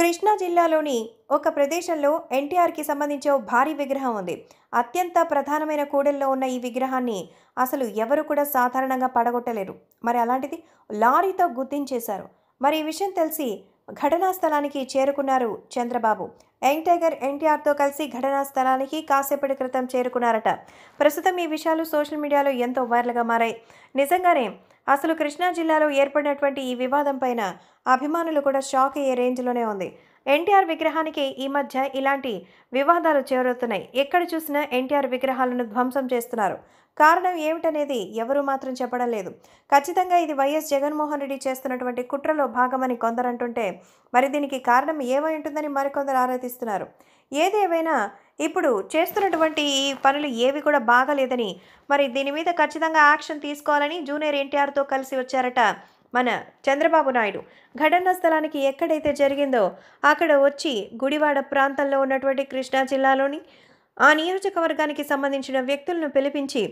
కృష్ణా జిల్లాలోని ఒక ప్రదేశంలో ఎన్టీఆర్కి సంబంధించి భారీ విగ్రహం ఉంది అత్యంత ప్రధానమైన కూడల్లో ఉన్న ఈ విగ్రహాన్ని అసలు ఎవరు కూడా సాధారణంగా పడగొట్టలేరు మరి అలాంటిది లారీతో గుర్తించేశారు మరి ఈ విషయం తెలిసి ఘటనా స్థలానికి చేరుకున్నారు చంద్రబాబు యంగ్ టైగర్ ఎన్టీఆర్తో కలిసి ఘటనా స్థలానికి కాసేపటి క్రితం చేరుకున్నారట ప్రస్తుతం ఈ విషయాలు సోషల్ మీడియాలో ఎంతో వైరల్గా మారాయి నిజంగానే అసలు కృష్ణా జిల్లాలో ఏర్పడినటువంటి ఈ వివాదం పైన అభిమానులు కూడా షాక్ అయ్యే రేంజ్లోనే ఉంది ఎన్టీఆర్ విగ్రహానికి ఈ మధ్య ఇలాంటి వివాదాలు చేరుతున్నాయి ఎక్కడ చూసినా ఎన్టీఆర్ విగ్రహాలను ధ్వంసం చేస్తున్నారు కారణం ఏమిటనేది ఎవరూ మాత్రం చెప్పడం లేదు ఖచ్చితంగా ఇది వైఎస్ జగన్మోహన్ రెడ్డి చేస్తున్నటువంటి కుట్రలో భాగమని కొందరంటుంటే మరి దీనికి కారణం ఏమై ఉంటుందని మరికొందరు ఆరాధిస్తున్నారు ఏదేవైనా ఇప్పుడు చేస్తున్నటువంటి ఈ పనులు ఏవి కూడా బాగలేదని మరి దీని మీద ఖచ్చితంగా యాక్షన్ తీసుకోవాలని జూనియర్ ఎన్టీఆర్తో కలిసి వచ్చారట మన చంద్రబాబు నాయుడు ఘటనా స్థలానికి ఎక్కడైతే జరిగిందో అక్కడ వచ్చి గుడివాడ ప్రాంతంలో ఉన్నటువంటి కృష్ణా జిల్లాలోని ఆ నియోజకవర్గానికి సంబంధించిన వ్యక్తులను పిలిపించి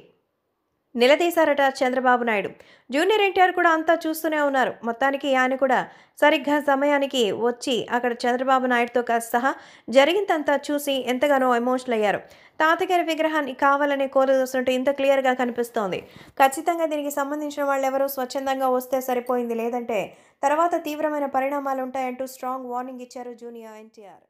నిలదీశారట చంద్రబాబు నాయుడు జూనియర్ ఎన్టీఆర్ కూడా అంతా చూస్తూనే ఉన్నారు మొత్తానికి ఆయన కూడా సరిగ్గా సమయానికి వచ్చి అక్కడ చంద్రబాబు నాయుడుతో సహా జరిగిందంతా చూసి ఎంతగానో ఎమోషనల్ అయ్యారు తాతగారి విగ్రహాన్ని కావాలని చూస్తుంటే ఇంత క్లియర్గా కనిపిస్తోంది ఖచ్చితంగా దీనికి సంబంధించిన వాళ్ళు ఎవరూ స్వచ్ఛందంగా వస్తే సరిపోయింది లేదంటే తర్వాత తీవ్రమైన పరిణామాలు ఉంటాయంటూ స్ట్రాంగ్ వార్నింగ్ ఇచ్చారు జూనియర్ ఎన్టీఆర్